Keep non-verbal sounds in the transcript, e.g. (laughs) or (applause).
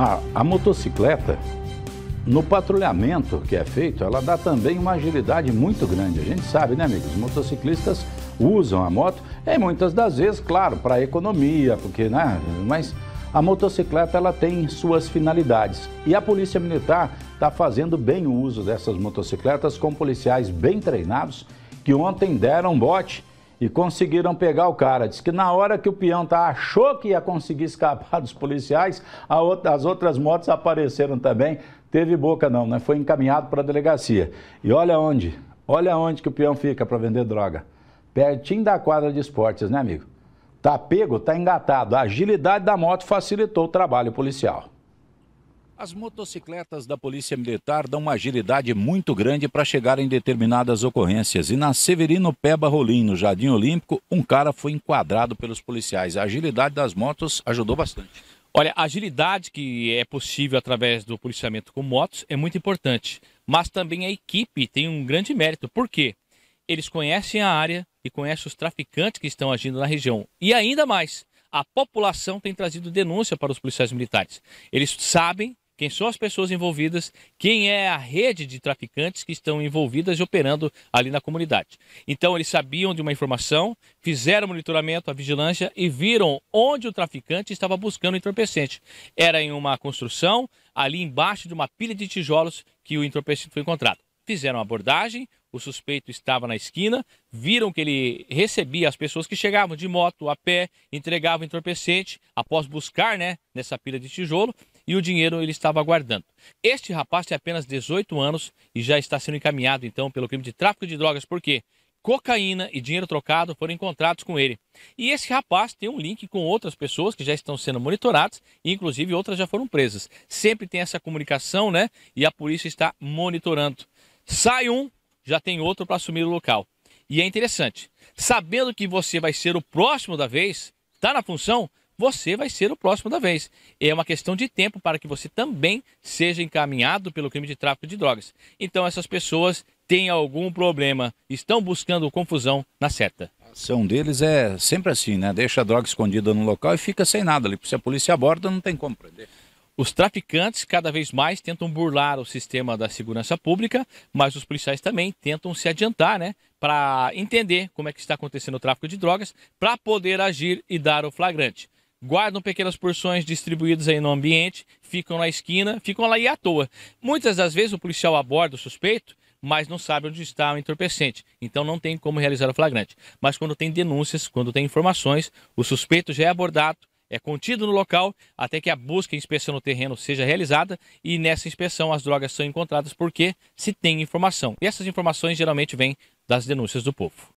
A, a motocicleta, no patrulhamento que é feito, ela dá também uma agilidade muito grande. A gente sabe, né, amigos? Os motociclistas usam a moto, e muitas das vezes, claro, para economia, porque, né? Mas a motocicleta ela tem suas finalidades. E a Polícia Militar está fazendo bem o uso dessas motocicletas com policiais bem treinados que ontem deram bote e conseguiram pegar o cara. Diz que na hora que o peão tá, achou que ia conseguir escapar (laughs) dos policiais, outra, as outras motos apareceram também. Teve boca não, né? Foi encaminhado para a delegacia. E olha onde, olha onde que o peão fica para vender droga. Pertinho da quadra de esportes, né, amigo? Tá pego, tá engatado. A agilidade da moto facilitou o trabalho policial. As motocicletas da Polícia Militar dão uma agilidade muito grande para chegar em determinadas ocorrências. E na Severino Peba Rolim, no Jardim Olímpico, um cara foi enquadrado pelos policiais. A agilidade das motos ajudou bastante. Olha, a agilidade que é possível através do policiamento com motos é muito importante. Mas também a equipe tem um grande mérito. Por quê? Eles conhecem a área e conhecem os traficantes que estão agindo na região. E ainda mais, a população tem trazido denúncia para os policiais militares. Eles sabem quem são as pessoas envolvidas, quem é a rede de traficantes que estão envolvidas e operando ali na comunidade. Então eles sabiam de uma informação, fizeram monitoramento, a vigilância e viram onde o traficante estava buscando o entorpecente. Era em uma construção, ali embaixo de uma pilha de tijolos que o entorpecente foi encontrado. Fizeram a abordagem, o suspeito estava na esquina, viram que ele recebia as pessoas que chegavam de moto, a pé, entregavam entorpecente, após buscar né, nessa pilha de tijolo, e o dinheiro ele estava aguardando. Este rapaz tem apenas 18 anos e já está sendo encaminhado então pelo crime de tráfico de drogas, porque cocaína e dinheiro trocado foram encontrados com ele. E esse rapaz tem um link com outras pessoas que já estão sendo monitoradas, e inclusive outras já foram presas. Sempre tem essa comunicação, né? E a polícia está monitorando. Sai um, já tem outro para assumir o local. E é interessante, sabendo que você vai ser o próximo da vez, está na função, você vai ser o próximo da vez. É uma questão de tempo para que você também seja encaminhado pelo crime de tráfico de drogas. Então, essas pessoas têm algum problema, estão buscando confusão na seta. A ação deles é sempre assim, né? Deixa a droga escondida no local e fica sem nada ali. Se a polícia aborda, não tem como prender. Os traficantes cada vez mais tentam burlar o sistema da segurança pública, mas os policiais também tentam se adiantar, né, para entender como é que está acontecendo o tráfico de drogas, para poder agir e dar o flagrante guardam pequenas porções distribuídas aí no ambiente, ficam na esquina, ficam lá e à toa. Muitas das vezes o policial aborda o suspeito, mas não sabe onde está o entorpecente, então não tem como realizar o flagrante. Mas quando tem denúncias, quando tem informações, o suspeito já é abordado, é contido no local até que a busca e inspeção no terreno seja realizada e nessa inspeção as drogas são encontradas porque se tem informação. E essas informações geralmente vêm das denúncias do povo.